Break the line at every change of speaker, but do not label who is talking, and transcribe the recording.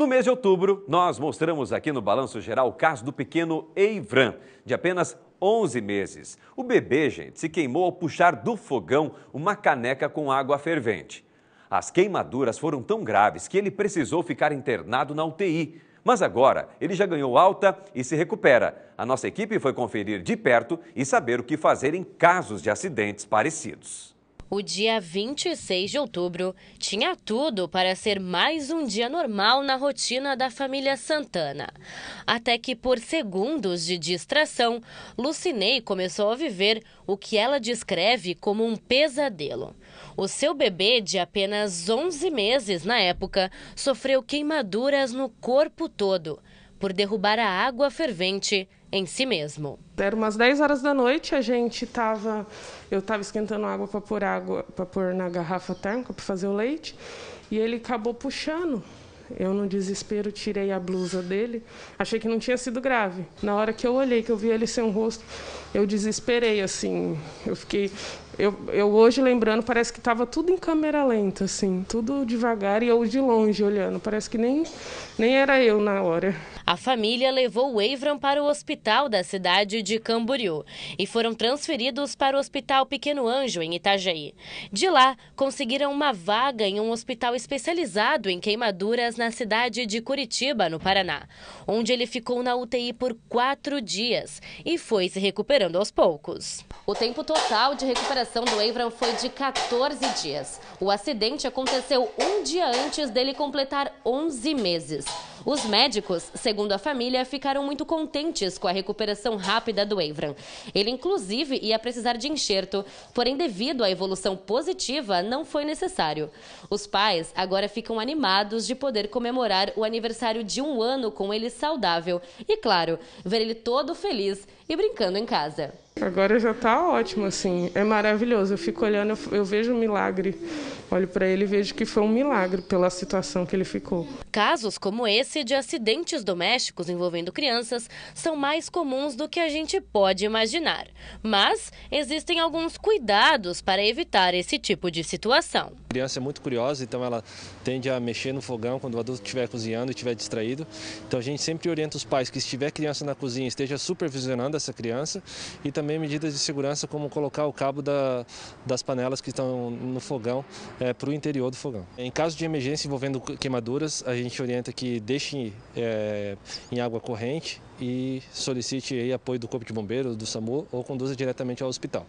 No mês de outubro, nós mostramos aqui no Balanço Geral o caso do pequeno Eivran, de apenas 11 meses. O bebê, gente, se queimou ao puxar do fogão uma caneca com água fervente. As queimaduras foram tão graves que ele precisou ficar internado na UTI. Mas agora ele já ganhou alta e se recupera. A nossa equipe foi conferir de perto e saber o que fazer em casos de acidentes parecidos.
O dia 26 de outubro tinha tudo para ser mais um dia normal na rotina da família Santana. Até que, por segundos de distração, Lucinei começou a viver o que ela descreve como um pesadelo. O seu bebê, de apenas 11 meses na época, sofreu queimaduras no corpo todo por derrubar a água fervente em si mesmo.
Era umas 10 horas da noite, a gente estava, eu estava esquentando água para pôr água, para pôr na garrafa térmica para fazer o leite, e ele acabou puxando. Eu no desespero tirei a blusa dele, achei que não tinha sido grave. Na hora que eu olhei, que eu vi ele sem o rosto, eu desesperei assim. Eu fiquei eu, eu hoje lembrando, parece que estava tudo em câmera lenta assim, tudo devagar e eu de longe olhando, parece que nem
nem era eu na hora. A família levou o Avram para o hospital da cidade de Camboriú e foram transferidos para o Hospital Pequeno Anjo, em Itajaí. De lá, conseguiram uma vaga em um hospital especializado em queimaduras na cidade de Curitiba, no Paraná, onde ele ficou na UTI por quatro dias e foi se recuperando aos poucos. O tempo total de recuperação do Avram foi de 14 dias. O acidente aconteceu um dia antes dele completar 11 meses. Os médicos, segundo a família, ficaram muito contentes com a recuperação rápida do Evran. Ele, inclusive, ia precisar de enxerto, porém, devido à evolução positiva, não foi necessário. Os pais agora ficam animados de poder comemorar o aniversário de um ano com ele saudável e, claro, ver ele todo feliz e brincando em casa.
Agora já está ótimo, assim. É maravilhoso. Eu fico olhando, eu, eu vejo um milagre. Olho para ele e vejo que foi um milagre pela situação que ele ficou.
Casos como esse de acidentes domésticos envolvendo crianças são mais comuns do que a gente pode imaginar. Mas existem alguns cuidados para evitar esse tipo de situação.
A criança é muito curiosa, então ela tende a mexer no fogão quando o adulto estiver cozinhando e estiver distraído. Então a gente sempre orienta os pais que se tiver criança na cozinha, esteja supervisionando essa criança e também também medidas de segurança, como colocar o cabo da, das panelas que estão no fogão é, para o interior do fogão. Em caso de emergência envolvendo queimaduras, a gente orienta que deixe é, em água corrente e solicite aí, apoio do Corpo de Bombeiros, do SAMU ou conduza diretamente ao hospital.